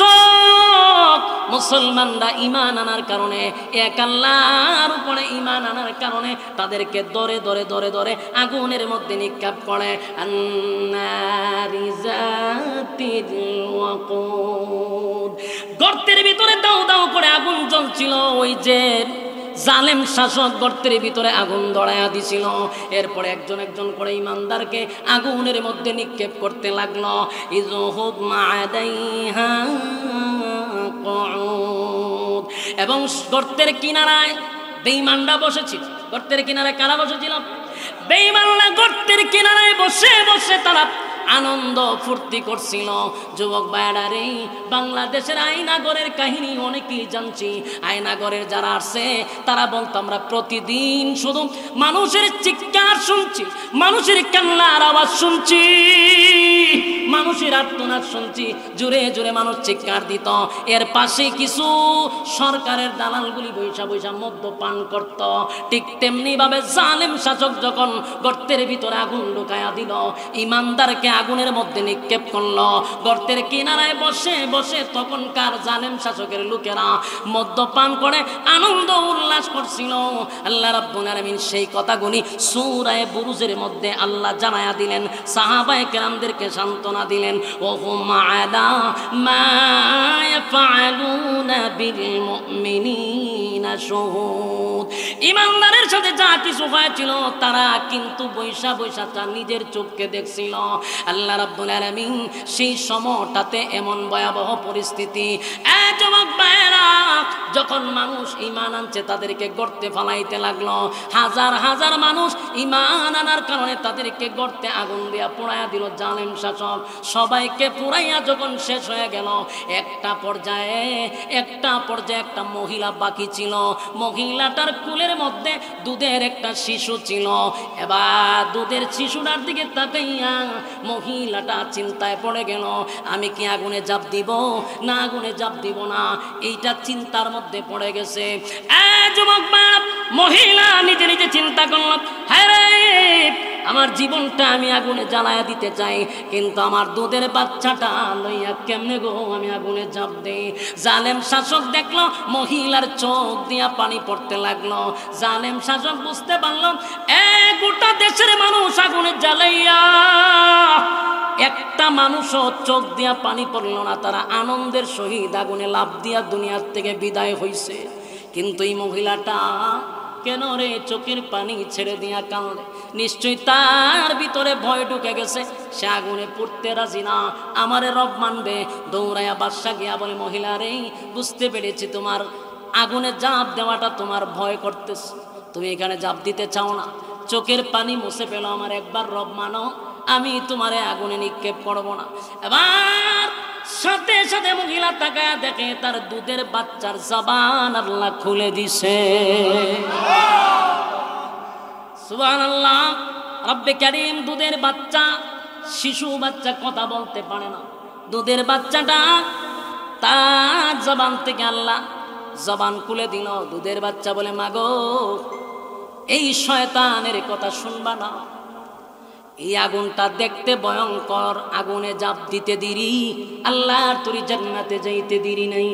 শাসক মুসলমানরা ইমান আনার কারণে এক আল্লাহর উপরে ইমান আনার কারণে তাদেরকে দরে দরে দরে দরে আগুনের মধ্যে নিক্ষেপ করে গর্তের ভিতরে দাও দাও করে আগুন জ্বলছিল ওই যে জালেম শাসক গর্তের ভিতরে আগুন দড়ায়া দিছিল এরপরে একজন একজন করে ইমানদারকে আগুনের মধ্যে নিক্ষেপ করতে লাগলো এবং গর্তের কিনারায় বেইমানরা বসেছিল গর্তের কিনারায় কারা বসেছিল বেইমানরা গর্তের কিনারায় বসে বসে তারা আনন্দ ফুর্তি করছিল যুবক বায়ারারে বাংলাদেশের আইনাগরের কাহিনী অনেকেই জানছি আইনাগরের যারা আসছে তারা বলতো আমরা প্রতিদিন শুধু মানুষের চিৎকার শুনছি মানুষের কান্নার আওয়াজ শুনছি মানুষের আত্মনাদ শুনছি জুড়ে জুড়ে মানুষ চিৎকার দিত এর পাশে কিছু সরকারের দালালগুলি বৈশা বৈশা মধ্য পান করত ঠিক তেমনিভাবে জালেম শাসক যখন গর্তের ভিতরে আগুন ঢুকায়া দিল ইমানদারকে আগুনের মধ্যে নিক্ষেপ করলো গর্তের কিনারায় বসে বসে তখনকার জালেম শাসকের লোকেরা মদ্যপান করে আনন্দ উল্লাস করছিল আল্লাহ রাব্বুল সেই সেই কথাগুলি সুরায় বুরুজের মধ্যে আল্লাহ জানায়া দিলেন সাহাবায় কেরামদেরকে সান্ত্বনা দিলেন ও হুম ইমানদারের সাথে যা কিছু হয়েছিল তারা কিন্তু বৈশা বৈশাখটা নিজের চোখকে দেখছিল আল্লাহ রাব্বুল আলামিন সেই সময়টাতে এমন ভয়াবহ পরিস্থিতি যুবক যখন মানুষ ইমান আনছে তাদেরকে গড়তে ফালাইতে লাগলো হাজার হাজার মানুষ ইমান আনার কারণে তাদেরকে গড়তে আগুন দিয়া পোড়াইয়া দিল জালেম শাসক সবাইকে পুরাইয়া যখন শেষ হয়ে গেল একটা পর্যায়ে একটা পর্যায়ে একটা মহিলা বাকি ছিল মহিলাটার কুলের মধ্যে দুধের একটা শিশু ছিল এবার দুধের শিশুটার দিকে তাকাইয়া মহিলাটা চিন্তায় পড়ে গেল আমি কি আগুনে জাপ দিব না আগুনে জাপ দিব না এইটা চিন্তার মধ্যে পড়ে গেছে যুবক মহিলা নিজে নিজে চিন্তা করল হ্যাঁ আমার জীবনটা আমি আগুনে জ্বালায়া দিতে চাই কিন্তু আমার দুধের বাচ্চাটা লইয়া কেমনে গো আমি আগুনে জাপ দেই জালেম শাসক দেখলো মহিলার চোখ দিয়া পানি পড়তে লাগলো জালেম শাসক বুঝতে পারলো এ গোটা দেশের মানুষ আগুনে জ্বালাইয়া একটা মানুষও চোখ দিয়া পানি পড়ল না তারা আনন্দের সহিত আগুনে লাভ দিয়া দুনিয়ার থেকে বিদায় হইছে কিন্তু এই মহিলাটা কেন রে চোখের পানি ছেড়ে দিয়া কাঁদে নিশ্চয়ই তার ভিতরে ভয় ঢুকে গেছে সে আগুনে পড়তে রাজি না আমারে রব মানবে দৌড়াইয়া বাদশা গিয়া বলে মহিলা রে বুঝতে পেরেছি তোমার আগুনে জাপ দেওয়াটা তোমার ভয় করতেছে তুমি এখানে জাপ দিতে চাও না চোখের পানি মুছে পেল আমার একবার রব মানো আমি তোমারে আগুনে নিক্ষেপ করব না এবার সাথে সাথে মহিলা তাকায় দেখে তার দুধের বাচ্চার জবান আল্লাহ খুলে দিছে সুবাহ আল্লাহ রব্বে করিম দুধের বাচ্চা শিশু বাচ্চা কথা বলতে পারে না দুধের বাচ্চাটা তার জবান থেকে আল্লাহ জবান খুলে দিল দুধের বাচ্চা বলে মাগো এই শয়তানের কথা শুনবা না এই আগুনটা দেখতে ভয়ঙ্কর আগুনে জাপ দিতে দিরি আল্লাহর তুরি জান্নাতে যাইতে দিরি নাই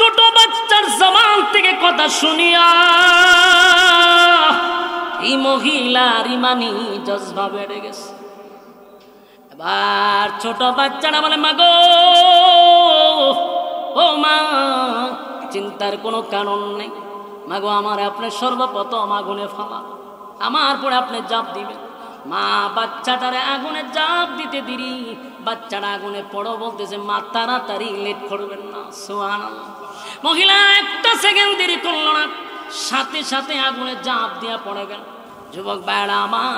ছোট বাচ্চার জামান থেকে কথা শুনিয়া এই মহিলার ইমানি জজবা বেড়ে গেছে এবার ছোট বাচ্চারা বলে মাগো ও মা চিন্তার কোনো কারণ নেই মাগো আমার আপনি সর্বপ্রথম আগুনে ফালা আমার পরে আপনি জাপ দিবেন মা বাচ্চাটারে আগুনে জাপ দিতে দিরি বাচ্চারা আগুনে পড়ো বলতেছে মা তাড়াতাড়ি লেট করবেন না সোয়ানা মহিলা একটা সেকেন্ড দেরি করল না সাথে সাথে আগুনে জাঁপ দিয়া পড়ে গেল যুবক বেড়া আমার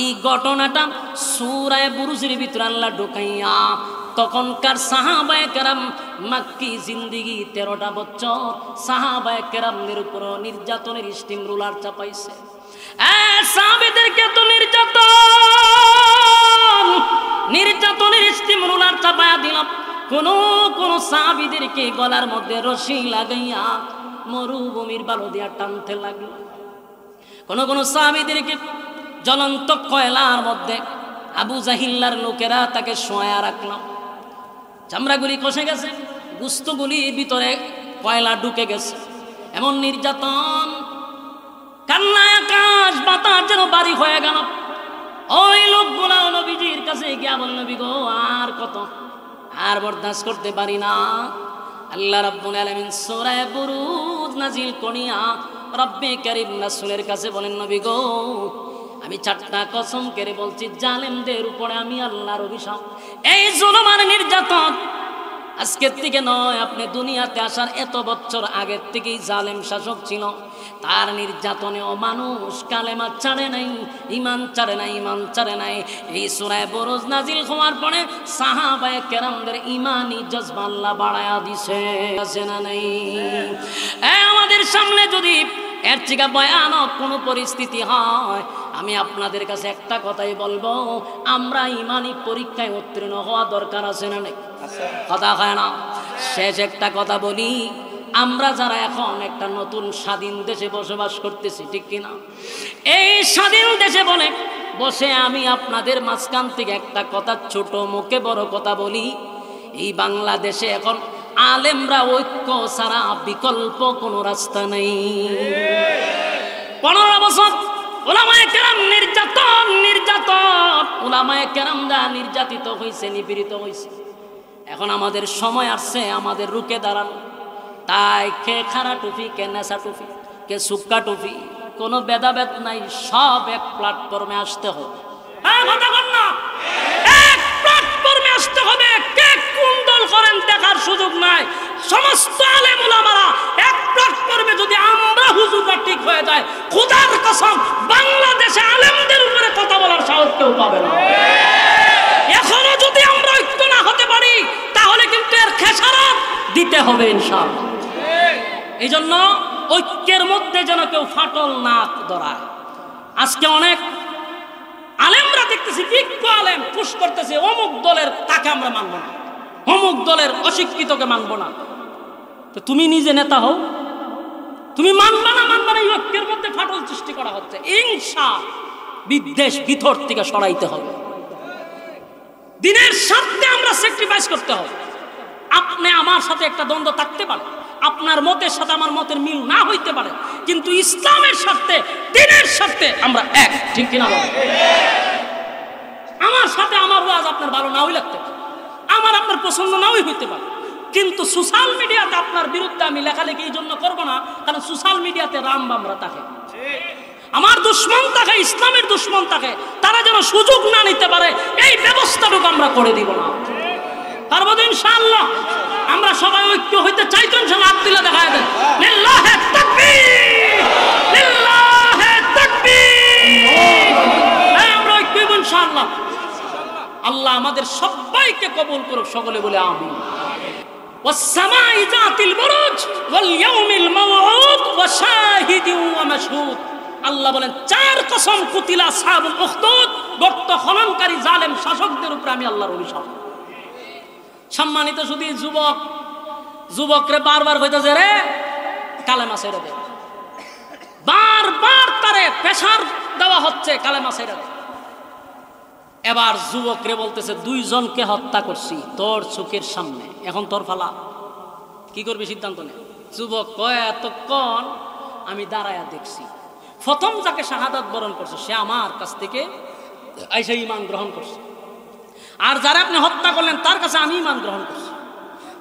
এই ঘটনাটা সুরায় বুরুজের ভিতরে আল্লাহ ঢুকাইয়া তখনকার সাহাবায় কেরাম মাক্কি জিন্দিগি তেরোটা বছর সাহাবায় কেরাম নিরুপুর নির্যাতনের স্টিম রুলার চাপাইছে সাহাবিদেরকে তো নির্যাতন নির্যাতনের স্টিম রুলার চাপাইয়া দিলাম কোন কোন সাবিদেরকে গলার মধ্যে রশি লাগাইয়া মরুভূমির বালো দিয়া টানতে লাগল কোন কোন সাবিদেরকে জ্বলন্ত কয়লার মধ্যে আবু জাহিল্লার লোকেরা তাকে শোয়া রাখলাম চামড়াগুলি কষে গেছে গুস্তগুলির ভিতরে কয়লা ঢুকে গেছে এমন নির্যাতন কান্না আকাশ বাতাস যেন বাড়ি হয়ে গেল ওই লোকগুলা নবীজির কাছে গিয়া বল নবী গো আর কত আর বরদাস্ত করতে পারি না আল্লাহ রাব্বুল আলামিন সূরা বুরুদ নাজিল করিয়া রব্বে করিম রাসূলের কাছে বলেন নবী গো আমি চারটা কসম করে বলছি জালেমদের উপরে আমি আল্লাহর অভিশাপ এই জুলুমার আর নির্যাতন আজকের থেকে নয় আপনি দুনিয়াতে আসার এত বছর আগের থেকেই জালেম শাসক ছিল তার নির্যাতনে ও মানুষ কালেমা ছাড়ে নাই ইমান ছাড়ে নাই ইমান ছাড়ে নাই এই সুরায় বরজ নাজিল হওয়ার পরে সাহাবায় কেরামদের ইমানই জজবাল্লা বাড়ায়া দিছে আছে না নাই আমাদের সামনে যদি এর থেকে ভয়ানক কোনো পরিস্থিতি হয় আমি আপনাদের কাছে একটা কথাই বলবো আমরা ইমানই পরীক্ষায় উত্তীর্ণ হওয়া দরকার আছে না নাকি কথা হয় না শেষ একটা কথা বলি আমরা যারা এখন একটা নতুন স্বাধীন দেশে বসবাস করতেছি ঠিক কিনা এই স্বাধীন দেশে বলে বসে আমি আপনাদের মাঝখান থেকে একটা কথা ছোট মুখে বড় কথা বলি এই বাংলাদেশে এখন আলেমরা ঐক্য ছাড়া বিকল্প কোনো রাস্তা নেই পনেরো বছর ওলামায় কেরাম নির্যাতন নির্যাতন ওলামায় কেরাম যা নির্যাতিত হয়েছে নিপীড়িত হয়েছে এখন আমাদের সময় আসছে আমাদের রুকে দাঁড়ানো তাই কে খারা টুপি কে নেশা টুপি কে সুক্কা টুপি কোনো ভেদাভেদ নাই সব এক প্ল্যাটফর্মে আসতে হবে হ্যাঁ, এক প্ল্যাটফর্মে আসতে হবে কে দেখার সুযোগ নাই সমস্ত এক প্ল্যাটফর্মে যদি ঠিক কসম বাংলাদেশে আলেমদের উপরে কথা বলার সাহস কেউ পাবে না খেসারত দিতে হবে ইনশাল এই জন্য ঐক্যের মধ্যে যেন কেউ ফাটল নাক ধরা আজকে অনেক আলেমরা দেখতেছি বিজ্ঞ আলেম পুশ করতেছে অমুক দলের তাকে আমরা মানব না অমুক দলের অশিক্ষিতকে মানব না তো তুমি নিজে নেতা হও তুমি মানবা না মানবা না ঐক্যের মধ্যে ফাটল সৃষ্টি করা হচ্ছে ইংসা বিদ্বেষ ভিতর থেকে সরাইতে হবে দিনের সাথে আমরা স্যাক্রিফাইস করতে হবে আপনি আমার সাথে একটা দ্বন্দ্ব থাকতে পারে আপনার মতের সাথে আমার মতের মিল না হইতে পারে কিন্তু ইসলামের সাথে দিনের সাথে আমরা এক ঠিক কিনা আমার সাথে আমার ওয়াজ আপনার ভালো নাও লাগতে আমার আপনার পছন্দ নাওই হইতে পারে কিন্তু সোশ্যাল মিডিয়াতে আপনার বিরুদ্ধে আমি লেখালেখি এই জন্য করবো না কারণ সোশ্যাল মিডিয়াতে রাম বামরা থাকে আমার দুশ্মন থাকে ইসলামের দুশ্মন থাকে তারা যেন সুযোগ না নিতে পারে এই ব্যবস্থাটুকু আমরা করে দিব না আমরা সবাই ঐক্য হইতে চাই তো ইনশাআল্লাহ দেখা হ্যাঁ আমরা ঐক্য হইব আল্লাহ আমাদের সবাইকে কবুল করুক সকলে বলে আমি আল্লাহ বলেন চার কসম কুতিলা সাহাবুল উখদুদ গর্ত খননকারী জালেম শাসকদের উপরে আমি আল্লাহর অভিশাপ সম্মানিত শুধু যুবক যুবকরে বারবার হইতেছে রে কালেমা ছেড়ে দে বারবার তারে প্রেশার দেওয়া হচ্ছে কালেমা ছেড়ে দে এবার যুবকরে বলতেছে দুইজনকে হত্যা করছি তোর চোখের সামনে এখন তোর ফালা কি করবি সিদ্ধান্ত নে যুবক কয় এতক্ষণ আমি দাঁড়ায়া দেখছি প্রথম যাকে শাহাদাত বরণ করছে সে আমার কাছ থেকে আইসা ইমান গ্রহণ করছে আর যারা আপনি হত্যা করলেন তার কাছে আমি ইমান গ্রহণ করছি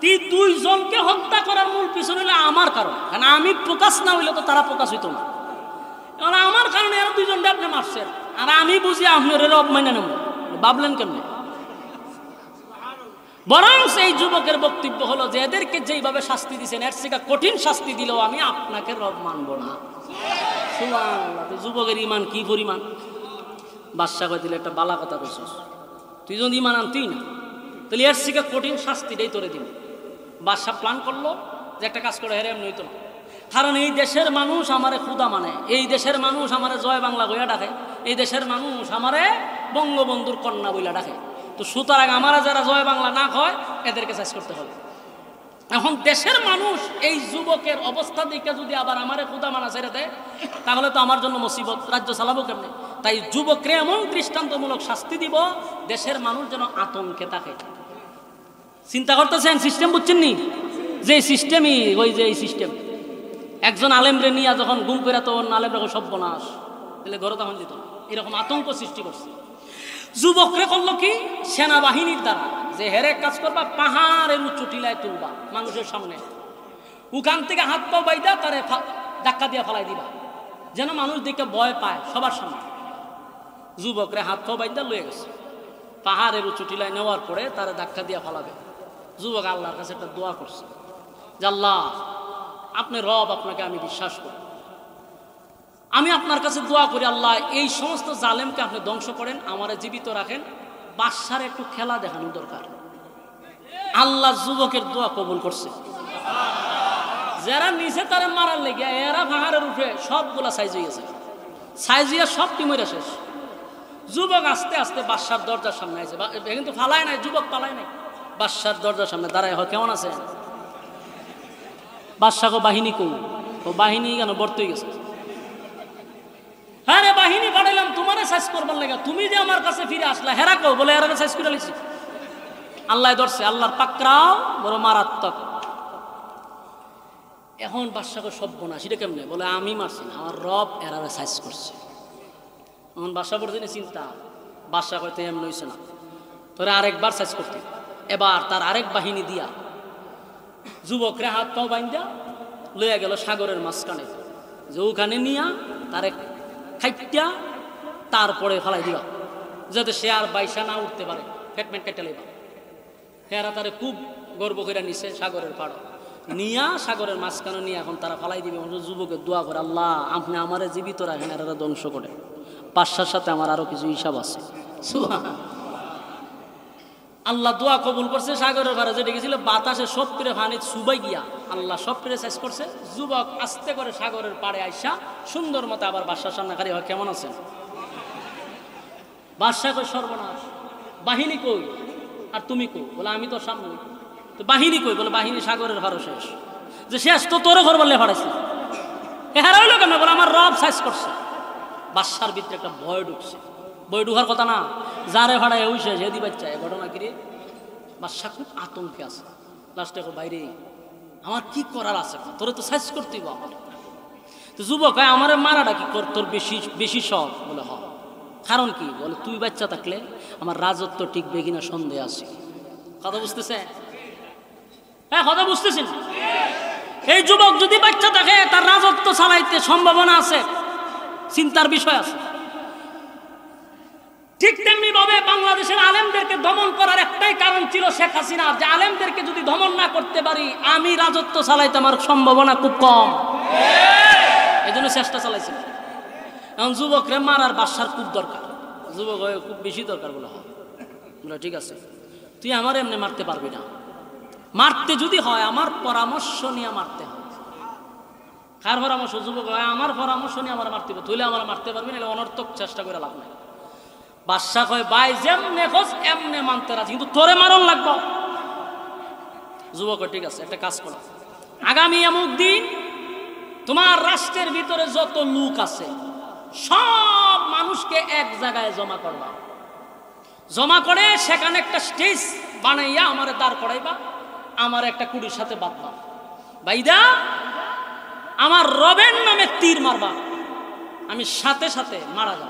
তি দুইজনকে হত্যা করার মূল পিছনে হলে আমার কারণ কারণ আমি প্রকাশ না হইলে তো তারা প্রকাশ হইতো না কারণ আমার কারণে এরা দুইজনকে আপনি মারছেন আর আমি বুঝি আপনার অপমানে নেব ভাবলেন কেমনে বরং সেই যুবকের বক্তব্য হলো যে এদেরকে যেইভাবে শাস্তি দিছেন এর থেকে কঠিন শাস্তি দিলেও আমি আপনাকে রব মানব না যুবকের ইমান কি পরিমাণ বাদশাহ দিলে একটা বালা কথা কইস তুই যদি ইমান আনতেই না তাহলে এর শিখে কঠিন শাস্তিটাই তোরে দিন বাদশাহ প্ল্যান করলো যে একটা কাজ করে হেরে এমনি তো না কারণ এই দেশের মানুষ আমারে ক্ষুদা মানে এই দেশের মানুষ আমারে জয় বাংলা বইয়া ডাকে এই দেশের মানুষ আমারে বঙ্গবন্ধুর কন্যা বইলা ডাকে তো সুতরাং আমারা যারা জয় বাংলা না হয় এদেরকে শেষ করতে হবে এখন দেশের মানুষ এই যুবকের অবস্থা দিকে যদি আবার আমারে খুদা মানা ছেড়ে দেয় তাহলে তো আমার জন্য মুসিবত রাজ্য চালাবো কেমনি তাই যুবকরে এমন দৃষ্টান্তমূলক শাস্তি দিব দেশের মানুষ যেন আতঙ্কে থাকে চিন্তা করতেছেন সিস্টেম বুঝছেন নি যে সিস্টেমই ওই যে এই সিস্টেম একজন আলেমরে নিয়ে যখন গুম করে তখন আলেমরা সব্যনাশ তাহলে ঘরে তখন দিত এরকম আতঙ্ক সৃষ্টি করছে যুবকরে করলো কি সেনাবাহিনীর দ্বারা যে হেরে কাজ করবা পাহাড়ের উঁচু টিলায় তুলবা মানুষের সামনে উখান থেকে হাত পাও বাইদা তারে ধাক্কা দিয়ে ফলাই দিবা যেন মানুষ দেখে ভয় পায় সবার সামনে যুবকরে হাত পাও বাইদা লয়ে গেছে পাহাড়ের উঁচু টিলায় নেওয়ার পরে তারা ধাক্কা দিয়ে ফলাবে যুবক আল্লাহর কাছে একটা দোয়া করছে যে আল্লাহ আপনি রব আপনাকে আমি বিশ্বাস করি আমি আপনার কাছে দোয়া করি আল্লাহ এই সমস্ত জালেমকে আপনি ধ্বংস করেন আমারে জীবিত রাখেন বাদশার একটু খেলা দেখানো দরকার আল্লাহ যুবকের দোয়া কবুল করছে যারা নিচে তারা মারার লেগে এরা ভাঙারের উঠে সবগুলা সাইজ হয়েছে সাইজিয়া সব টিমের শেষ যুবক আস্তে আস্তে বাদশার দরজার সামনে আছে কিন্তু ফালায় নাই যুবক পালায় নাই বাদশার দরজার সামনে দাঁড়ায় হয় হ্যাঁ, কেমন আছে বাদশাহ বাহিনী ও বাহিনী কেন বর্তই গেছে আরে বাহিনী পাঠাইলাম তোমারে শেষ করবার লাগে তুমি যে আমার কাছে ফিরে আসলা হেরা কো বলে হেরাকে শেষ করে লিখছি আল্লাহ ধরছে আল্লাহর পাকরাও বড় মারাত্মক এখন বাদশাকে সভ্য না সেটা কেমনে বলে আমি মারছি না আমার রব এরারে সাইজ করছে এখন বাদশা পড়ছে না চিন্তা বাদশা করতে এমন হয়েছে না তোরা আরেকবার সাইজ করতে এবার তার আরেক বাহিনী দিয়া যুবকরে হাত পাও বাইন্দা লইয়া গেল সাগরের মাঝখানে যে ওখানে নিয়া তার এক খাইটা তারপরে ফালাই দিবা যাতে সে আর বাইসা না উঠতে পারে ফেটমেন্ট কেটে লইবা হেরা তারে খুব গর্ব করে নিছে সাগরের পাড় নিয়া সাগরের মাঝখানে নিয়ে এখন তারা ফালাই দিবে যুবকে দোয়া করে আল্লাহ আপনি আমারে জীবিত রাখেন আর ধ্বংস করে পাশার সাথে আমার আরও কিছু হিসাব আছে সুহা আল্লাহ দোয়া কবুল করছে সাগরের ঘরে যে গেছিল বাতাসে সব করে পানি সুবাই গিয়া আল্লাহ সব করে শেষ করছে যুবক আস্তে করে সাগরের পাড়ে আইসা সুন্দর মতো আবার বাদশাহ সামনাকারী হয় কেমন আছেন বাদশাহ কই সর্বনাশ বাহিনী কই আর তুমি কই বলে আমি তো সামনে তো বাহিনী কই বলে বাহিনী সাগরের ঘরও শেষ যে শেষ তো তোরও ঘর বললে ফাড়াইছে এহার হইলো কেন বলে আমার রব শেষ করছে বাদশার ভিতরে একটা ভয় ঢুকছে ভয় ঢুকার কথা না যারে ভাড়ায় ওই শেষ হেদি বাচ্চা ঘটনা কিরে বাদশাহ খুব আতঙ্কে আছে লাস্টে এখন বাইরে আমার কি করার আছে তোরে তো সাইজ করতেই আমার তো যুবক হয় আমার মারাটা কি কর তোর বেশি বেশি শখ বলে হ কারণ কি বলে তুই বাচ্চা থাকলে আমার রাজত্ব টিকবে কিনা সন্দেহ আছে কথা বুঝতেছে হ্যাঁ কথা বুঝতেছেন এই যুবক যদি বাচ্চা থাকে তার রাজত্ব চালাইতে সম্ভাবনা আছে চিন্তার বিষয় আছে ঠিক তেমনি ভাবে বাংলাদেশের আলেমদেরকে দমন করার একটাই কারণ ছিল শেখ হাসিনার যে আলেমদেরকে যদি দমন না করতে পারি আমি রাজত্ব চালাইতে আমার সম্ভাবনা খুব কম এই জন্য চেষ্টা চালাইছিল এখন যুবকরে মারার বাসার খুব দরকার যুবক হয়ে খুব বেশি দরকার বলে হয় ঠিক আছে তুই আমার এমনি মারতে পারবি না মারতে যদি হয় আমার পরামর্শ নিয়ে মারতে হয় কার পরামর্শ যুবক হয় আমার পরামর্শ নিয়ে আমার মারতে হবে তুইলে আমার মারতে পারবি না অনর্থক চেষ্টা করে লাভ নাই বাদশাহ কয় ভাই যেমনে খোঁজ এমনে মানতে রাজি কিন্তু তোরে মারণ লাগবো যুবক ঠিক আছে একটা কাজ করো আগামী এমুক দিন তোমার রাষ্ট্রের ভিতরে যত লোক আছে সব মানুষকে এক জায়গায় জমা করবা জমা করে সেখানে একটা স্টেজ বানাইয়া আমার দাঁড় করাইবা আমার একটা কুড়ির সাথে বাঁধবা বাইদা আমার রবেন নামে তীর মারবা আমি সাথে সাথে মারা যাব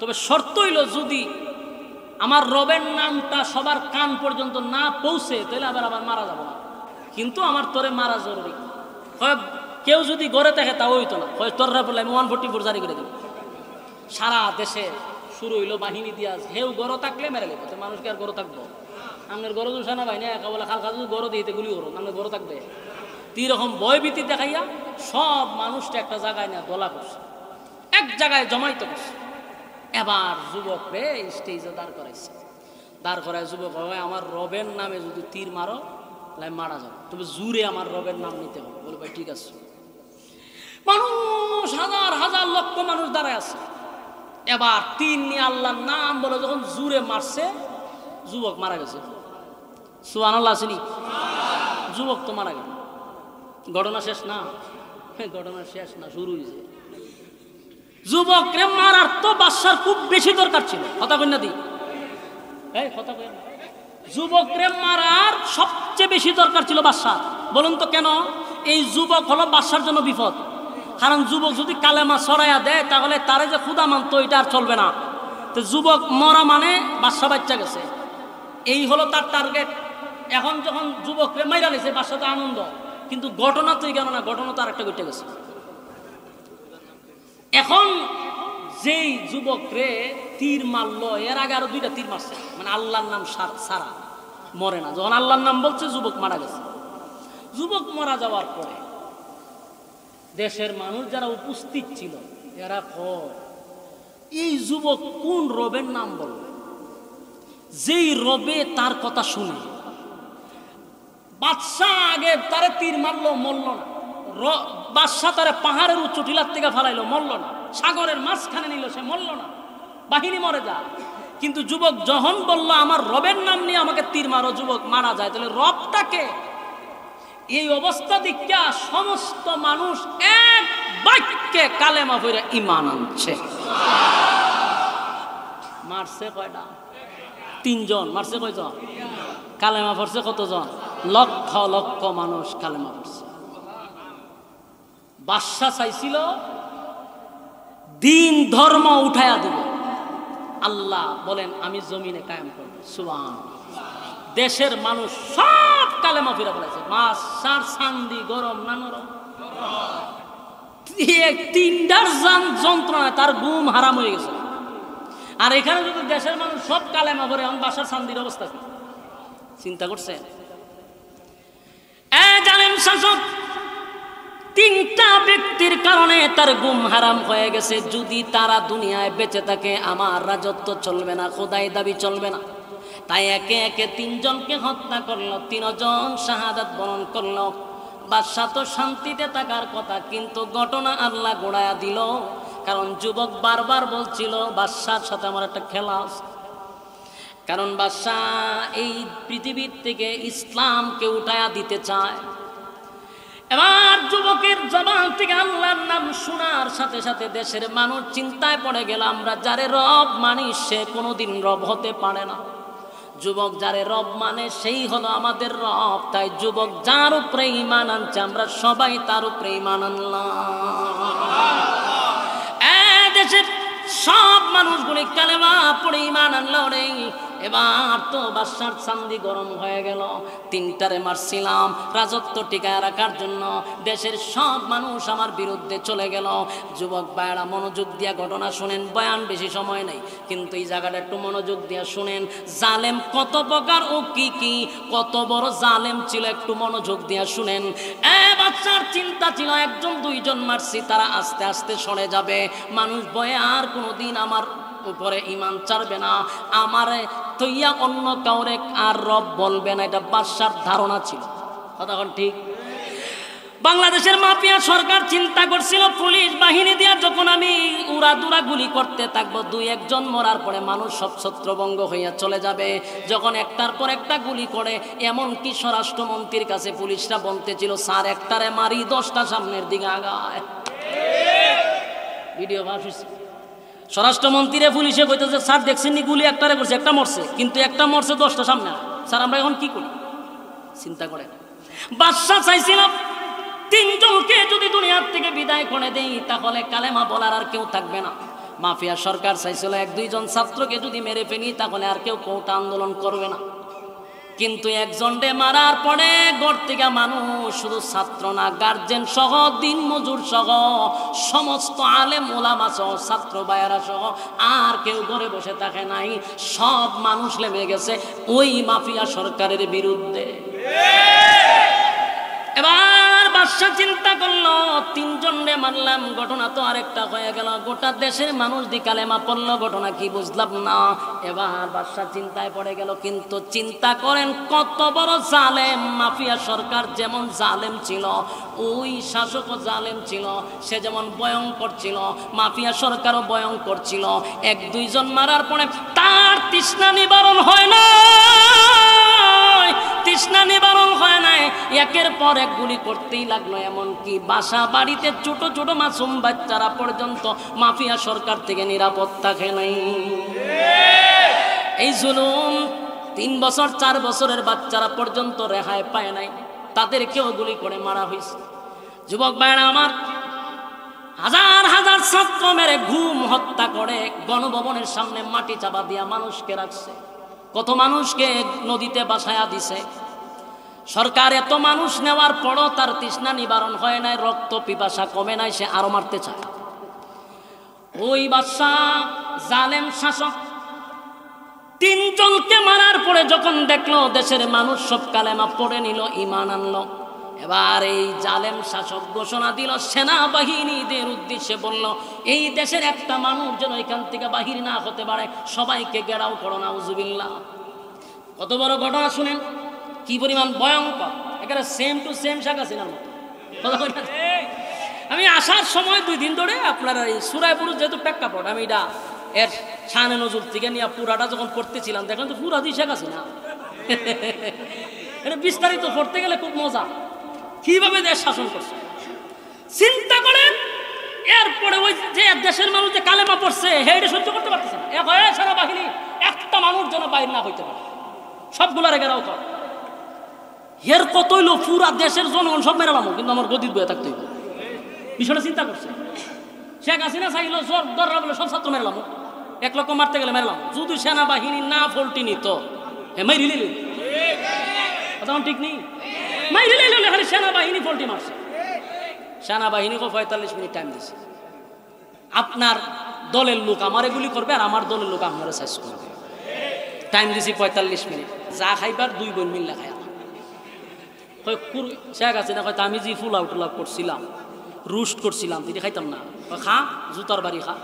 তবে শর্ত হইল যদি আমার রবের নামটা সবার কান পর্যন্ত না পৌঁছে তাহলে আবার আবার মারা যাব না কিন্তু আমার তোরে মারা জরুরি হয় কেউ যদি গড়ে থাকে তাও হইতো না হয় তোর বললে বললাম ওয়ান ফোর্টি ফোর জারি করে দেবো সারা দেশে শুরু হইলো বাহিনী দিয়া হেউ গড় থাকলে মেরে লেবো মানুষকে আর গড় থাকবো আপনার গড় দোষ না বাহিনী একা বলে খাল খাল গড় দিয়ে গুলি করো আপনার গড় থাকবে দুই রকম ভয়ভীতি দেখাইয়া সব মানুষটা একটা জায়গায় না গলা করছে এক জায়গায় জমাইতে করছে এবার যুবক রে স্টেজে দাঁড় করাইছে দাঁড় করায় যুবক হবে আমার রবের নামে যদি তীর মারো তাহলে মারা যাবে তবে জুরে আমার রবের নাম নিতে হবে বলো ভাই ঠিক আছে মানুষ হাজার হাজার লক্ষ মানুষ দাঁড়ায় আছে এবার তিন নিয়ে আল্লাহর নাম বলে যখন জুরে মারছে যুবক মারা গেছে সুহান আল্লাহ আসেনি যুবক তো মারা গেল ঘটনা শেষ না ঘটনা শেষ না শুরু হয়েছে যুবকরে মারার তো বাদশার খুব বেশি দরকার ছিল কথা কন্যা দি এই যুবকরে মারার সবচেয়ে বেশি দরকার ছিল বাদশাহ বলুন তো কেন এই যুবক হলো বাদশার জন্য বিপদ কারণ যুবক যদি কালেমা সরাইয়া দেয় তাহলে তারে যে ক্ষুদা মানতো এটা আর চলবে না তো যুবক মরা মানে বাচ্চা বাচ্চা গেছে এই হলো তার টার্গেট এখন যখন যুবক মাইরা নিছে বাদশা তো আনন্দ কিন্তু ঘটনা তো এই কেন না ঘটনা তো আর একটা ঘটে গেছে এখন যেই যুবক রে তীর মারল এর আগে আরো দুইটা তীর মারছে মানে আল্লাহর নাম সারা মরে না যখন আল্লাহর নাম বলছে যুবক মারা গেছে যুবক মারা যাওয়ার পরে দেশের মানুষ যারা উপস্থিত ছিল এরা কর এই যুবক কোন রবের নাম বলল যেই রবে তার কথা শুনে বাদশাহ আগে তারে তীর মারলো মরল না বাদশাহ তারা পাহাড়ের উচ্চ টিলার থেকে ফালাইলো মরল না সাগরের মাঝখানে নিল সে মরল না বাহিনী মরে যা কিন্তু যুবক যখন বলল আমার রবের নাম নিয়ে আমাকে তীর মারো যুবক মারা যায় তাহলে রবটাকে এই অবস্থা দিকা সমস্ত মানুষ এক বাক্যে কালেমা ফিরে ইমান আনছে মারছে কয়টা তিনজন মারছে কয়জন কালেমা ফরছে কতজন লক্ষ লক্ষ মানুষ কালেমা ফরছে বাদশাহ চাইছিল দিন ধর্ম উঠাইয়া দিব আল্লাহ বলেন আমি জমিনে কায়েম করব সুবান দেশের মানুষ সব কালেমা ফিরে বলেছে মাস সার সান্দি গরম না নরম তিনটার যন্ত্রণা তার ঘুম হারাম হয়ে গেছে আর এখানে যদি দেশের মানুষ সব কালেমা ভরে এখন বাসার শান্তির অবস্থা চিন্তা করছে এ জানেন শাসক তিনটা ব্যক্তির কারণে তার গুম হারাম হয়ে গেছে যদি তারা দুনিয়ায় বেঁচে থাকে আমার রাজত্ব চলবে না খোদাই দাবি চলবে না তাই একে একে তিনজনকে হত্যা করলো তিনজন শাহাদাত বরণ করলো বাদশাহ তো শান্তিতে থাকার কথা কিন্তু ঘটনা আল্লাহ গোড়ায় দিল কারণ যুবক বারবার বলছিল বাদশার সাথে আমার একটা খেলা আছে কারণ বাদশাহ এই পৃথিবীর থেকে ইসলামকে উঠায়া দিতে চায় এবার যুবকের জবান থেকে আল্লাহর নাম শোনার সাথে সাথে দেশের মানুষ চিন্তায় পড়ে গেল আমরা যারে রব মানি সে কোনোদিন রব হতে পারে না যুবক যারে রব মানে সেই হলো আমাদের রব তাই যুবক যার উপরে ইমান আনছে আমরা সবাই তার উপরে ইমান আনলাম সব মানুষগুলি কালেমা পড়ে ইমান আনলো রে এবার তো বাসার চান্দি গরম হয়ে গেল তিনটারে মারছিলাম রাজত্ব টিকায় রাখার জন্য দেশের সব মানুষ আমার বিরুদ্ধে চলে গেল যুবক বায়রা মনোযোগ দিয়া ঘটনা শুনেন বয়ান বেশি সময় নেই কিন্তু এই জায়গাটা একটু মনোযোগ দিয়া শুনেন জালেম কত প্রকার ও কি কি কত বড় জালেম ছিল একটু মনোযোগ দিয়া শুনেন এ বাচ্চার চিন্তা ছিল একজন দুইজন মারছি তারা আস্তে আস্তে সরে যাবে মানুষ বয়ে আর কোনোদিন আমার উপরে ইমান চারবে না আমারে তৈয়া অন্য কাউরে আর রব বলবে না এটা বাদশার ধারণা ছিল কথা ঠিক বাংলাদেশের মাফিয়া সরকার চিন্তা করছিল পুলিশ বাহিনী দিয়া যখন আমি উড়া দুরা গুলি করতে থাকবো দুই একজন মরার পরে মানুষ সব ছত্রভঙ্গ হইয়া চলে যাবে যখন একটার পর একটা গুলি করে এমন কি স্বরাষ্ট্রমন্ত্রীর কাছে পুলিশরা ছিল স্যার একটারে মারি দশটা সামনের দিকে আগায় ভিডিও ভাবছি স্বরাষ্ট্রমন্ত্রীরে পুলিশে কইতেছে স্যার দেখছেন নি গুলি একটারে করছে একটা মরছে কিন্তু একটা মরছে দশটা সামনে স্যার আমরা এখন কি করি চিন্তা করে বাদশাহ চাইছিলাম তিনজনকে যদি দুনিয়ার থেকে বিদায় করে দেই তাহলে কালেমা বলার আর কেউ থাকবে না মাফিয়া সরকার চাইছিল এক দুইজন ছাত্রকে যদি মেরে ফেলি তাহলে আর কেউ কৌটা আন্দোলন করবে না কিন্তু একজন ডে মারার পরে গর্তিকা মানুষ শুধু ছাত্র না গার্জেন সহ দিন মজুর সহ সমস্ত আলে মোলামা সহ ছাত্র বায়রা সহ আর কেউ ঘরে বসে থাকে নাই সব মানুষ লেমে গেছে ওই মাফিয়া সরকারের বিরুদ্ধে এবার বাদশাহ চিন্তা করলো তিনজনে মানলাম ঘটনা তো আরেকটা হয়ে গেল গোটা দেশের মানুষ দি কালেমা পড়লো ঘটনা কি বুঝলাম না এবার বাদশাহ চিন্তায় পড়ে গেল কিন্তু চিন্তা করেন কত বড় জালেম মাফিয়া সরকার যেমন জালেম ছিল ওই শাসক জালেম ছিল সে যেমন ভয়ঙ্কর ছিল মাফিয়া সরকারও ভয়ঙ্কর ছিল এক দুইজন মারার পরে তার তৃষ্ণা নিবারণ হয় না নাই তৃষ্ণা নিবারণ হয় নাই একের পর এক গুলি করতেই লাগলো এমনকি বাসা বাড়িতে ছোট ছোট মাসুম বাচ্চারা পর্যন্ত মাফিয়া সরকার থেকে নিরাপত্তা খেয়ে নাই এই জুলুম তিন বছর চার বছরের বাচ্চারা পর্যন্ত রেহাই পায় নাই তাদের কেউ গুলি করে মারা হয়েছে যুবক ভাইরা আমার হাজার হাজার ছাত্র মেরে ঘুম হত্যা করে গণভবনের সামনে মাটি চাপা দিয়া মানুষকে রাখছে কত মানুষকে নদীতে বাসায়া দিছে সরকার এত মানুষ নেওয়ার পরও তার তৃষ্ণা নিবারণ হয় নাই রক্ত পিপাসা কমে নাই সে আরো মারতে চায় ওই বাদশাহ জালেম শাসক তিনজনকে মারার পরে যখন দেখলো দেশের মানুষ সব কালেমা পড়ে নিল ইমান আনলো এবার এই জালেম শাসক ঘোষণা দিল সেনাবাহিনীদের উদ্দেশ্যে বলল এই দেশের একটা মানুষ যেন এখান থেকে বাহির না হতে পারে সবাইকে গেড়াও করো না উজুবিল্লা কত বড় ঘটনা শুনেন কি পরিমাণ ভয়ঙ্কর একেবারে সেম টু সেম শাখা আছে না আমি আসার সময় দুই দিন ধরে আপনারা এই সুরায়পুর যেহেতু প্রেক্ষাপট আমি এটা এর শাহানে নজর থেকে নিয়ে পুরাটা যখন পড়তেছিলাম দেখেন তো পুরা দুই শাখ আছে এটা বিস্তারিত পড়তে গেলে খুব মজা কিভাবে দেশ শাসন করছে চিন্তা করেন এরপরে ওই যে দেশের মানুষ যে কালেমা পড়ছে হেডে সহ্য করতে পারতেছে না এক হয়ে সারা বাহিনী একটা মানুষ যেন বাইর না হইতে পারে সবগুলার এগারাও কর এর কতই লো পুরা দেশের জনগণ সব মেরালাম কিন্তু আমার গদির বয়ে থাকতে হইব বিষয়টা চিন্তা করছে শেখ হাসিনা চাইলো সব দররা বলে সব ছাত্র মেরলাম এক লক্ষ মারতে গেলে মেরলাম যদি সেনাবাহিনী না ফল্টি নিত হ্যাঁ মেরিলি কথা ঠিক নেই মাইরে লাইলে খালি সেনাবাহিনী পোল্টি মারছে সেনাবাহিনীকে পঁয়তাল্লিশ মিনিট টাইম দিছে আপনার দলের লোক আমার এগুলি করবে আর আমার দলের লোক আপনারা শেষ করবে টাইম দিছি পঁয়তাল্লিশ মিনিট যা খাইবার দুই বোন মিল খাই আমার শেখ আছে না আমি যে আউট টুলাও করছিলাম রুস্ট করছিলাম তিনি খাইতাম না খা জুতার বাড়ি খা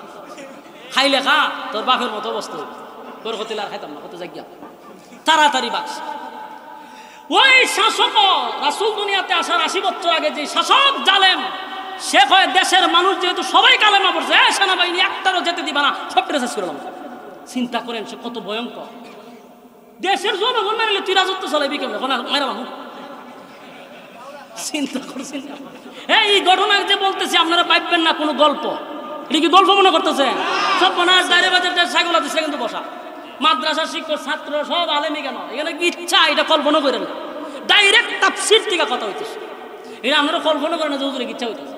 খাইলে খা তোর বাপের মতো অবস্থা তোর কতিলা খাইতাম না কত জাগিয়া তাড়াতাড়ি বাক্স ওই শাসক রাসুল দুনিয়াতে আসার আশি বছর আগে যে শাসক জালেম সে হয় দেশের মানুষ যেহেতু সবাই কালেমা পড়ছে হ্যাঁ সেনাবাহিনী একটারও যেতে দিবা না সবটা শেষ করলাম চিন্তা করেন সে কত ভয়ঙ্কর দেশের জনগণ মেরে তুই রাজত্ব চালাবি কেমন এখন মেরা মানুষ চিন্তা করছেন হ্যাঁ এই ঘটনা যে বলতেছি আপনারা পাইবেন না কোনো গল্প এটা কি গল্প মনে করতেছে সব মনে হয় বাজার ছাগল আছে সে কিন্তু বসা মাদ্রাসা শিক্ষক ছাত্র সব আলেমি কেন এখানে ইচ্ছা এটা কল্পনা করে না ডাইরেক্ট তাপসির থেকে কথা হইতেছে এটা আমরা কল্পনা করে না যে ইচ্ছা হইতেছে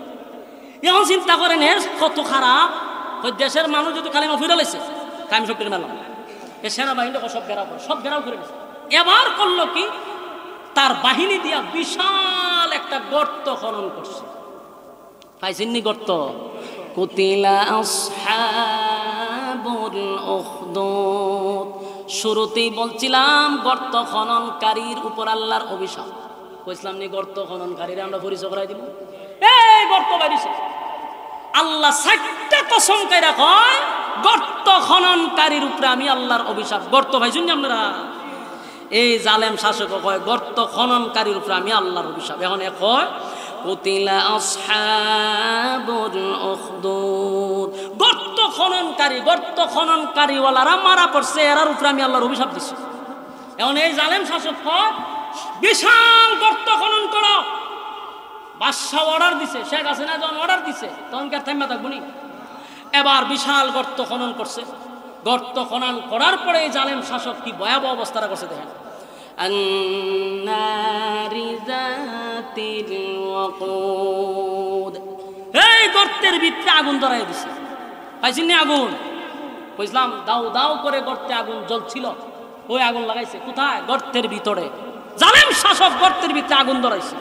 এখন চিন্তা করেন এর কত খারাপ দেশের মানুষ যদি কালিমা ফিরে লাইছে তাই আমি সব কেটে মেলাম এ সেনাবাহিনী সব ঘেরাও করে সব ঘেরাও করে গেছে এবার করলো কি তার বাহিনী দিয়া বিশাল একটা গর্ত খনন করছে নি গর্ত কুতিলা আসহা আসাবুল উখদুদ শুরুতেই বলছিলাম গর্ত খননকারীর উপর আল্লাহর অভিশাপ কইসলাম নি গর্ত খননকারীরা আমরা পরিচয় করাই দিব এই গর্ত বাড়িছে আল্লাহ সাতটা কসম কাইরা কয় গর্ত খননকারীর উপরে আমি আল্লাহর অভিশাপ গর্ত ভাইছুন আপনারা এই জালেম শাসক কয় গর্ত খননকারীর উপরে আমি আল্লাহর অভিশাপ এখন এক কয় কুতিলা আসহাবুল উখদুদ খননকারী গর্ত খননকারীওয়ালারা মারা পড়ছে এরার উপরে আমি আল্লাহর অভিশাপ দিছি এখন এই জালেম শাসক বিশাল গর্ত খনন করো বাদশাহ অর্ডার দিছে শেখ আছে না যখন অর্ডার দিছে তখন কে থাইমা থাকবো এবার বিশাল গর্ত খনন করছে গর্ত খনন করার পরে এই জালেম শাসক কি ভয়াবহ অবস্থাটা করছে দেখেন এই গর্তের ভিত্তে আগুন ধরাই দিছে পাইছেন আগুন বুঝলাম দাও দাও করে গর্তে আগুন জ্বলছিল ওই আগুন লাগাইছে কোথায় গর্তের ভিতরে জালেম শাসক গর্তের ভিতরে আগুন ধরাইছে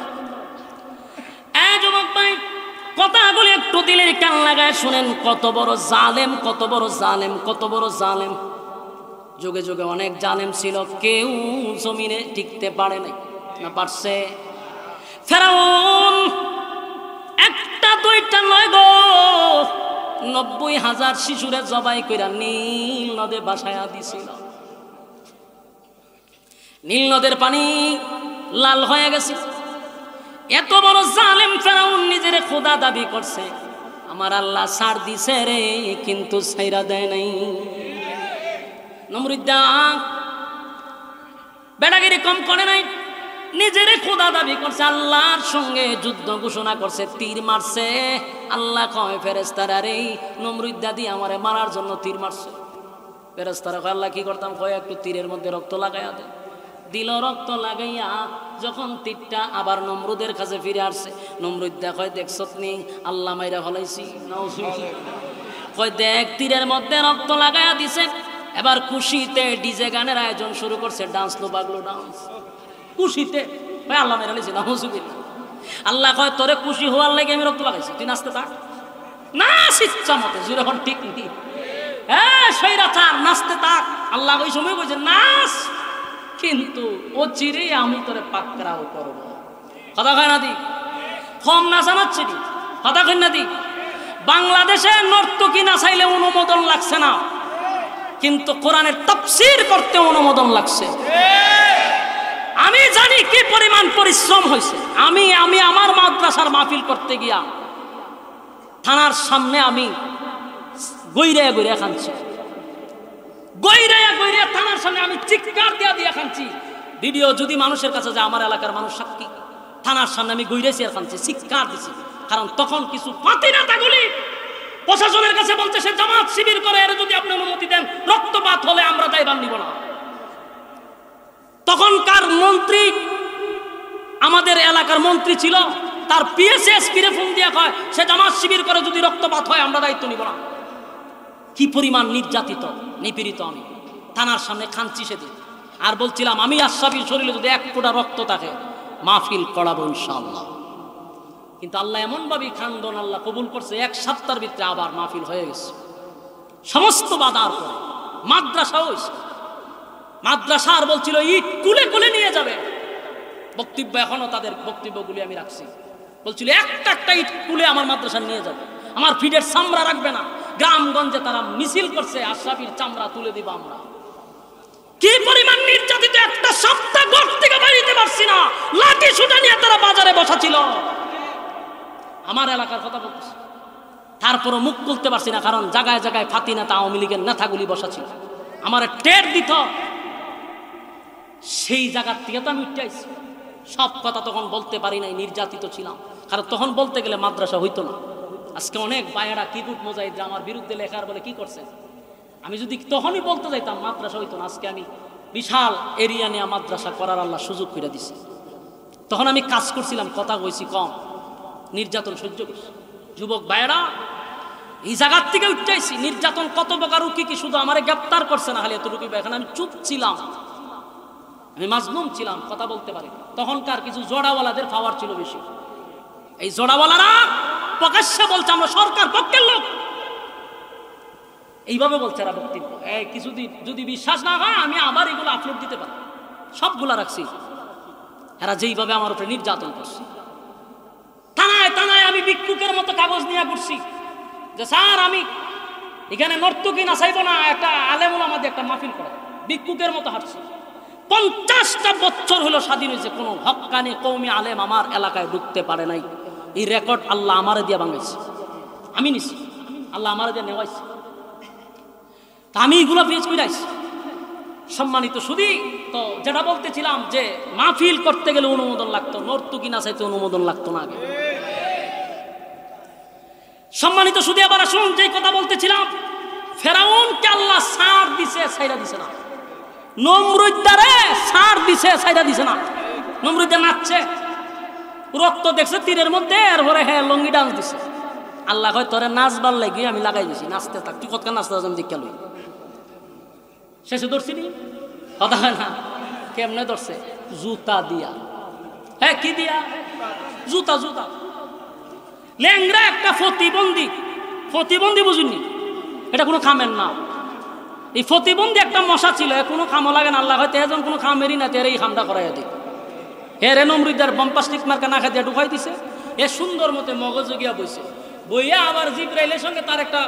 একটু কান লাগায় শুনেন কত বড় জালেম কত বড় জালেম কত বড় জালেম যুগে যুগে অনেক জালেম ছিল কেউ জমিনে টিকতে পারে নাই না পারছে ফেরাউন একটা দুইটা নয় গো নব্বই হাজার শিশুরে জবাই কইরা নীল নদে বাসায়া দিছিল নীল নদের পানি লাল হয়ে গেছে এত বড় জালেম ফেরাউন নিজের খোদা দাবি করছে আমার আল্লাহ সার দিছে রে কিন্তু সাইরা দেয় নাই নমরুদ্দা বেড়াগিরি কম করে নাই নিজেরে খোদা দাবি করছে আল্লাহর সঙ্গে যুদ্ধ ঘোষণা করছে তীর মারছে আল্লাহ কয় ফেরেস্তারা রে নমরুদ দাদি আমারে মারার জন্য তীর মারছে ফেরেস্তারা কয় আল্লাহ কি করতাম কয় একটু তীরের মধ্যে রক্ত লাগাইয়া দে দিল রক্ত লাগাইয়া যখন তীরটা আবার নমরুদের কাছে ফিরে আসছে নমরুদ কয় দেখছ নি আল্লাহ মাইরা হলাইছি কয় দেখ তীরের মধ্যে রক্ত লাগাইয়া দিছে এবার খুশিতে ডিজে গানের আয়োজন শুরু করছে ডান্স লো বাগলো ডান্স কুশিতে ভাই আল্লাহ মেরে লিছি না আল্লাহ কয় তোরে খুশি হওয়ার লাগে আমি রক্ত লাগাইছি তুই নাচতে পার না ইচ্ছা মতো জুড়ে এখন ঠিক নেই হ্যাঁ সেইরা চার নাচতে থাক আল্লাহ ওই সময় বলছে নাচ কিন্তু ও চিরে আমি তোরে পাকড়াও করব কথা খায় না দি কম নাচানার চিরি কথা খায় না দি বাংলাদেশে নর্তকী নাচাইলে অনুমোদন লাগছে না কিন্তু কোরআনের তফসির করতে অনুমোদন লাগছে আমি জানি কি পরিমাণ পরিশ্রম হয়েছে আমি আমি আমার মাদ্রাসার মাহফিল করতে গিয়া থানার সামনে আমি গৈরে গৈরে খানছি গৈরে গইরে থানার সামনে আমি চিৎকার দিয়া দিয়ে খানছি ভিডিও যদি মানুষের কাছে যায় আমার এলাকার মানুষ সাক্ষী থানার সামনে আমি গৈরেছি আর খানছি চিৎকার দিছি কারণ তখন কিছু পাতি নেতাগুলি প্রশাসনের কাছে বলছে সে জামাত শিবির করে এর যদি আপনি অনুমতি দেন রক্তপাত হলে আমরা তাই বান নিব না তখনকার মন্ত্রী আমাদের এলাকার মন্ত্রী ছিল তার পিএসএস কিরে ফোন দিয়ে কয় সে জামাত শিবির করে যদি রক্তপাত হয় আমরা দায়িত্ব নিব না কি পরিমাণ নির্যাতিত নিপীড়িত আমি থানার সামনে খানছি সেতু আর বলছিলাম আমি আশাবির শরীরে যদি এক ফোটা রক্ত থাকে মাহফিল করাবো ইনশাল্লাহ কিন্তু আল্লাহ এমনভাবেই খান্দন আল্লাহ কবুল করছে এক সপ্তাহের ভিতরে আবার মাহফিল হয়ে গেছে সমস্ত বাধার পরে মাদ্রাসা হয়েছে মাদ্রাসার বলছিল ইট কুলে কুলে নিয়ে যাবে বক্তব্য এখনো তাদের বক্তব্যগুলি আমি রাখছি বলছিল একটা একটা ইট কুলে আমার মাদ্রাসা নিয়ে যাবে আমার ফিডের চামড়া রাখবে না গ্রামগঞ্জে তারা মিছিল করছে আশরাফির চামড়া তুলে দিব আমরা কি পরিমাণ নির্যাতিত একটা সপ্তাহ ঘর থেকে দিতে পারছি না লাঠি সুটা নিয়ে তারা বাজারে বসা ছিল আমার এলাকার কথা বলতেছি তারপরও মুখ খুলতে পারছি না কারণ জায়গায় জায়গায় ফাতিনা তা আওয়ামী লীগের নেতাগুলি বসা ছিল আমার টের দিত সেই জায়গার থেকে তো আমি উঠে সব কথা তখন বলতে পারি নাই নির্যাতিত ছিলাম কারণ তখন বলতে গেলে মাদ্রাসা হইতো না আজকে অনেক বায়েরা কিবুট যে আমার বিরুদ্ধে লেখার বলে কি করছেন আমি যদি তখনই বলতে যাইতাম মাদ্রাসা হইতো না আজকে আমি বিশাল এরিয়া নিয়ে মাদ্রাসা করার আল্লাহ সুযোগ করে দিছি তখন আমি কাজ করছিলাম কথা কইছি কম নির্যাতন সহ্য করছি যুবক বায়রা এই জায়গার থেকে উঠতেছি নির্যাতন কত প্রকার কি কি শুধু আমার গ্রেপ্তার করছে না হলে এতটুকু এখানে আমি চুপ ছিলাম আমি মাজনুম ছিলাম কথা বলতে পারি তখনকার কিছু জোড়াওয়ালাদের পাওয়ার ছিল বেশি এই জোড়াওয়ালারা প্রকাশ্যে বলছে আমরা সরকার পক্ষের লোক এইভাবে বলছে এরা বক্তব্য কিছুদিন যদি বিশ্বাস না হয় আমি আবার এগুলো আপলোড দিতে পারি সবগুলা রাখছি এরা যেইভাবে আমার উপরে নির্যাতন করছে থানায় থানায় আমি ভিক্ষুকের মতো কাগজ নিয়ে ঘুরছি যে স্যার আমি এখানে নর্তকি না চাইব না একটা আলেমুল আমাদের একটা মাহফিল করা ভিক্ষুকের মতো হাঁটছি পঞ্চাশটা বছর হলো স্বাধীন হয়েছে কোনো হকানি কৌমি আলেম আমার এলাকায় ঢুকতে পারে নাই এই রেকর্ড আল্লাহ আমারে দিয়ে বাঙাইছে আমি নিছি আল্লাহ আমারে দিয়ে নেওয়াইছে তা আমি এগুলো পেজ কইরাইছি সম্মানিত শুধু তো যেটা বলতেছিলাম যে মাহফিল করতে গেলে অনুমোদন লাগতো নর্তুকি না চাইতে অনুমোদন লাগতো না আগে সম্মানিত শুধু আবার আসুন যে কথা বলতেছিলাম ফেরাউনকে আল্লাহ সার দিছে সাইরা দিছে না নমরুদ্দারে সার দিছে সাইরা দিছে না নমরুদ্দে নাচছে রক্ত দেখছে তীরের মধ্যে এরপরে হ্যাঁ লঙ্গি ডান্স দিছে আল্লাহ কয় তোরে নাচবার লাগি আমি লাগাই দিছি নাচতে থাক তুই কতক্ষণ নাচতে আমি দেখিয়া লই শেষে ধরছি নি কথা না কেমনে ধরছে জুতা দিয়া হ্যাঁ কি দিয়া জুতা জুতা ল্যাংরা একটা প্রতিবন্ধী প্রতিবন্ধী বুঝুননি এটা কোনো খামের না এই প্রতিবন্ধী একটা মশা ছিল কোনো খামও লাগে না আল্লাহ হয়তো এজন কোনো খামেরই না তেরে এই খামটা করাইয়া দিই হের এনমরিদার বম্পাস্টিক মার্কা না খাতে ঢুকাই দিছে এ সুন্দর মতে মগজ গিয়া বইছে বইয়া আবার জিব্রাইলের সঙ্গে তার একটা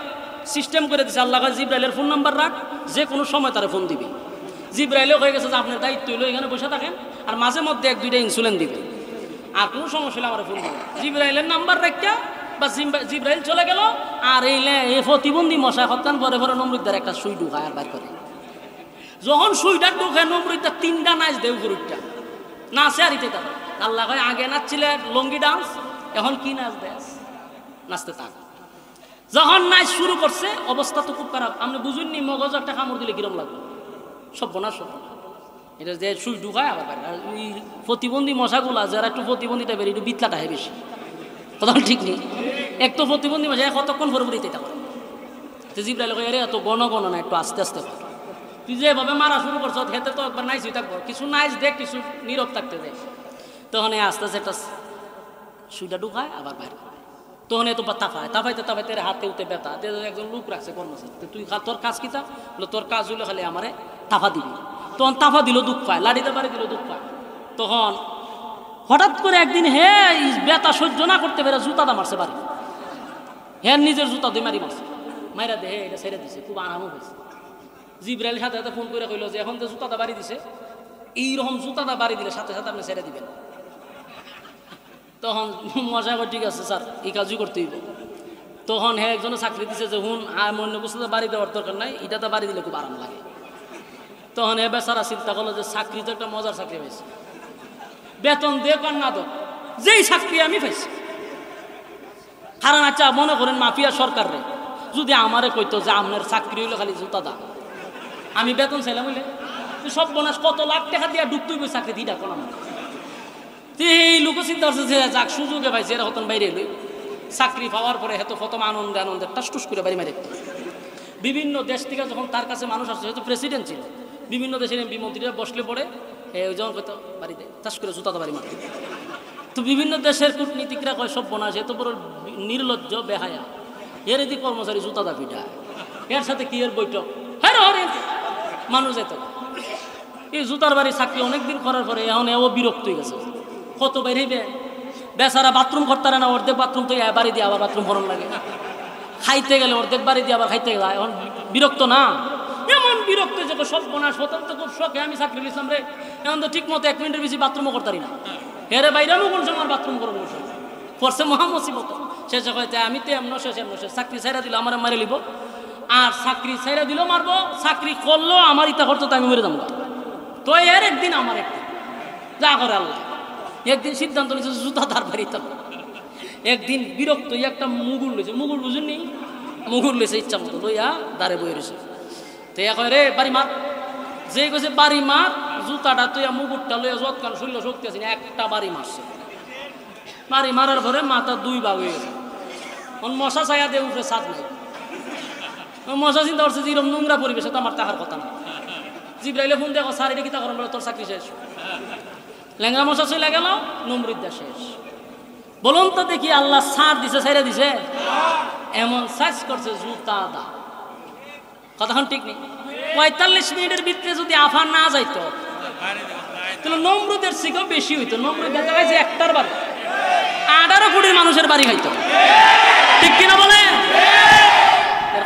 সিস্টেম করে দিছে আল্লাহ জিব্রাইলের ফোন নাম্বার রাখ যে কোনো সময় তারা ফোন দিবে জিব্রাইলেও হয়ে গেছে যে আপনার দায়িত্ব হইলো এখানে বসে থাকেন আর মাঝে মধ্যে এক দুইটা ইনসুলিন দিবে আর কোনো সমস্যা হলে আমার ফোন দিবে জিব্রাইলের নাম্বার রাখা বা জিব্রাইল চলে গেল আর এই এ প্রতিবন্ধী মশা হত্যান পরে পরে নমরুদ্দার একটা সুই ঢুকায় আর বার করে যখন সুইটা ঢুকায় নমরুদ্দার তিনটা নাচ দেউ গরুটা নাচে আর ইতে আল্লাহ কয় আগে নাচছিলে লঙ্গি ডান্স এখন কি নাচ দেয় নাচতে থাক যখন নাচ শুরু করছে অবস্থা তো খুব খারাপ আপনি বুঝুননি মগজ একটা কামড় দিলে কিরম লাগলো সব বোনা সব এটা যে সুই ঢুকায় আবার আর ওই প্রতিবন্ধী মশাগুলা যারা একটু প্রতিবন্ধীটা বেরিয়ে একটু বিতলাটা হয় বেশি কথা ঠিক নেই এক তো প্রতিবন্ধী মাঝে কতক্ষণ ফরফুরিতে থাকো তো জিব্রাইল কই আরে এত গণ গণ না একটু আস্তে আস্তে তুই তুই যেভাবে মারা শুরু করছো হেতে তো একবার নাইসি থাকবো কিছু নাইস দেখ কিছু নীরব থাকতে দেখ তখন আস্তে আস্তে একটা সুইটা ঢুকায় আবার বাইরে তখন এত তাফায় তাফাইতে তোর হাতে উঠে ব্যথা একজন লোক রাখছে কর্মচারী তুই তোর কাজ কিতা বলো তোর কাজ হইলে খালি আমারে তাফা দিবি তখন তাফা দিল দুঃখ পায় লাড়িতে পারে দিল দুঃখ পায় তখন হঠাৎ করে একদিন হে বেতা সহ্য না করতে পেরে জুতাটা মারছে বাড়ি হ্যাঁ নিজের জুতা দুই মারি মারছে মাইরা দেহে এটা ছেড়ে দিছে খুব আরামও হয়েছে জিব্রাইল সাথে সাথে ফোন করে কইল যে এখন তো জুতাটা বাড়ি দিছে এইরকম জুতাটা বাড়ি দিলে সাথে সাথে আপনি ছেড়ে দিবেন তখন মজা করে ঠিক আছে স্যার এই কাজই করতে হইব তখন হ্যাঁ একজনে চাকরি দিছে যে হুন আর মন্য কিছু বাড়ি দেওয়ার দরকার নাই এটা তো বাড়ি দিলে খুব আরাম লাগে তখন এ বেচারা চিন্তা করলো যে চাকরি তো একটা মজার চাকরি পাইছে বেতন দিয়ে কর না তো যেই চাকরি আমি পাইছি কারণ আচ্ছা মনে করেন মাফিয়া সরকারে যদি আমারে কইতো যে আপনার চাকরি হইলে খালি জুতা দা আমি বেতন চাইলাম হইলে সব বোনাস কত লাখ টাকা দিয়া ডুবতে হইব চাকরি দিই ডাকো না এই লোক চিন্তা করছে যে যাক সুযোগে ভাই এরা হতন বাইরে লই চাকরি পাওয়ার পরে হেতো প্রথম আনন্দে আনন্দে টাসটুস করে বাড়ি মারে বিভিন্ন দেশ থেকে যখন তার কাছে মানুষ আসছে হয়তো প্রেসিডেন্ট ছিল বিভিন্ন দেশের এমপি মন্ত্রীরা বসলে পড়ে ওই যখন হয়তো বাড়িতে টাস করে জুতাতে বাড়ি মারে তো বিভিন্ন দেশের কূটনীতিকরা কয় সব বোনা তো পুরো নির্লজ্জ বেহায়া এর এদিকে কর্মচারী জুতা দাবি এর সাথে কি এর বৈঠক হ্যাঁ মানুষ এত এই জুতার বাড়ি চাকরি অনেকদিন করার পরে এখন এও বিরক্ত হয়ে গেছে কত হইবে বেচারা বাথরুম করতে না অর্ধেক বাথরুম তো বাড়ি দিয়ে আবার বাথরুম করন লাগে খাইতে গেলে অর্ধেক বাড়ি দিয়ে আবার খাইতে গেলে এখন বিরক্ত না এমন বিরক্ত যে সব বোনা স্বতন্ত্র খুব শখে আমি চাকরি নিলাম রে এখন তো ঠিক মতো এক মিনিটের বেশি বাথরুমও করতারি না হেরে বাইরামও কোন সময় বাথরুম বসে পড়ছে মহামসিবত শেষে কয়েছে আমি তো এমন শেষ এমন শেষ চাকরি ছাইরা দিল আমার মারে লিব আর চাকরি ছাইরা দিলেও মারবো চাকরি করলো আমার ইতা করতো আমি মেরে দাম তো এর একদিন আমার একদিন যা করে আল্লাহ একদিন সিদ্ধান্ত নিয়েছে জুতা তার তো একদিন বিরক্ত একটা মুগুর লইছে মুগুর নি মুগুর লইছে ইচ্ছা মতো লইয়া দাঁড়ে বই রয়েছে তো কয় রে বাড়ি মার যে কইছে বাড়ি মার জুতাটা তুই মুগুরটা লইয়া যৎকাল শৈল শক্তি আছে একটা বাড়ি মারছে বাড়ি মারার পরে মাথা দুই বা হয়ে গেছে মশা ছায়া দিয়ে উঠে সাত নাই মশা চিন্তা করছে যে এরকম নোংরা পরিবেশে তো আমার তাহার কথা না জিব্রাইলে ফোন দেখো সারি রেখে তা করেন বলে তোর চাকরি শেষ ল্যাংরা মশা চলে গেল নমৃদ্যা শেষ বলুন তো দেখি আল্লাহ সার দিছে ছেড়ে দিছে এমন সাইজ করছে জুতা দা কথাখন ঠিক নেই পঁয়তাল্লিশ মিনিটের ভিতরে যদি আফার না যাইতো তাহলে নমরুদের বেশি হইতো নমরুদ দেখা গেছে একটার বাড়ি আঠারো কোটির মানুষের বাড়ি খাইত ঠিক কিনা বলে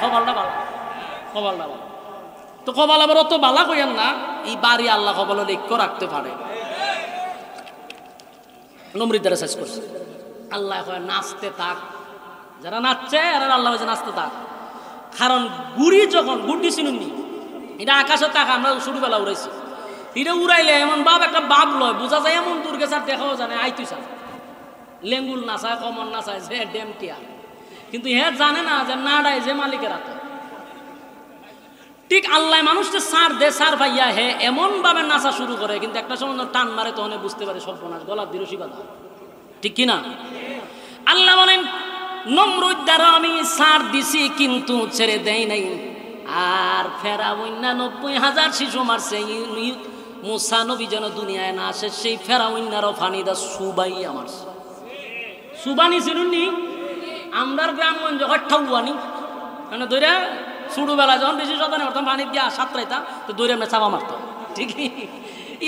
কপালটা বালা কপালটা বালা তো কপাল আবার অত বালা কইয়েন না এই বাড়ি আল্লাহ কপালের ঐক্য রাখতে পারে নমরুদ শেষ করছে আল্লাহ কয় নাচতে থাক যারা নাচছে এরা আল্লাহ হয়েছে নাচতে থাক কারণ গুড়ি যখন গুড়ি চিনুননি এটা আকাশে থাক আমরা ছোটবেলা উড়াইছি এটা উড়াইলে এমন বাপ একটা বাপ লয় বোঝা যায় এমন দূর গেছে আর দেখাও জানে আইতুই স্যার লেঙ্গুল নাচায় কমন চায় যে ডেম টিয়া কিন্তু হে জানে না যে ডাই যে মালিকের হাতে ঠিক আল্লাহ মানুষটা সার দে সার ভাইয়া হে এমন ভাবে নাচা শুরু করে কিন্তু একটা সময় টান মারে তখন বুঝতে পারে সর্বনাশ গলার দিরসি গলা ঠিক কিনা আল্লাহ বলেন নম্র দ্বারা আমি সার দিছি কিন্তু ছেড়ে দেই নাই আর ফেরা অন্য নব্বই হাজার শিশু মারছে মুসা নবী যেন দুনিয়ায় না আসে সেই ফেরাউন্নার ফানিদা সুবাই আমার সুবানি চিনুননি আমরার গ্রামগঞ্জ যখন ঠাউয়ানি মানে ধরে ছোটোবেলা যখন বেশি সদানে করতাম পানি দিয়া সাঁতরাইতাম তো দৈরা আমরা চাপা মারতাম ঠিকই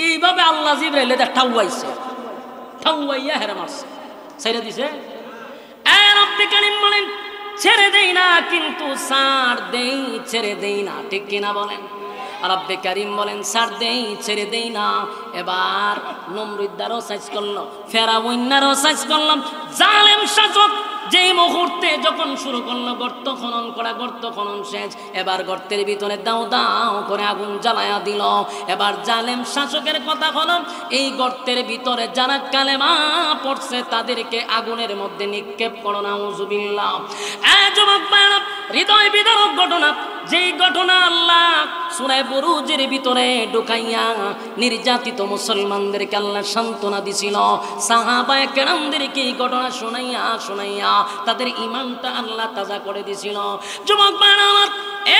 এইভাবে আল্লাহ জিব্রাইলে দেখ ঠাউয়াইছে ঠাউয়াইয়া হেরে মারছে ছেড়ে দিছে ছেড়ে দেই না কিন্তু সার দেই ছেড়ে দেই না ঠিক কিনা বলেন রব্বে কারিম বলেন সার দেই ছেড়ে দেই না এবার নমরুদ্দারও সাইজ করলো ফেরা বন্যারও সাইজ করলাম জালেম সাজক যেই মুহূর্তে যখন শুরু করলো গর্ত খনন করা গর্ত খনন শেষ এবার গর্তের ভিতরে দাও দাও করে আগুন জ্বালায়া দিল এবার জালেম শাসকের কথা হলো এই গর্তের ভিতরে যারা কালেমা পড়ছে তাদেরকে আগুনের মধ্যে নিক্ষেপ করো না হৃদয় বিদারক ঘটনা যেই ঘটনা আল্লাহ সুরায় বুরুজের ভিতরে ঢুকাইয়া নির্যাতিত মুসলমানদেরকে আল্লাহ সান্ত্বনা দিছিল সাহাবায় কেরামদেরকে এই ঘটনা শোনাইয়া শোনাইয়া তাদের ইমানটা আল্লাহ তাজা করে দিছিল যুবক বানামার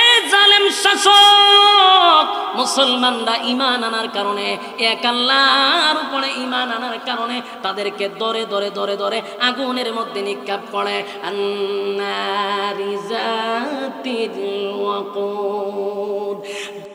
এ জালেম শাসক মুসলমানরা ইমান আনার কারণে এক আল্লাহর উপরে ইমান আনার কারণে তাদেরকে দরে দরে দরে দরে আগুনের মধ্যে নিক্ষাপ করে আন্নারি ওয়াকুদ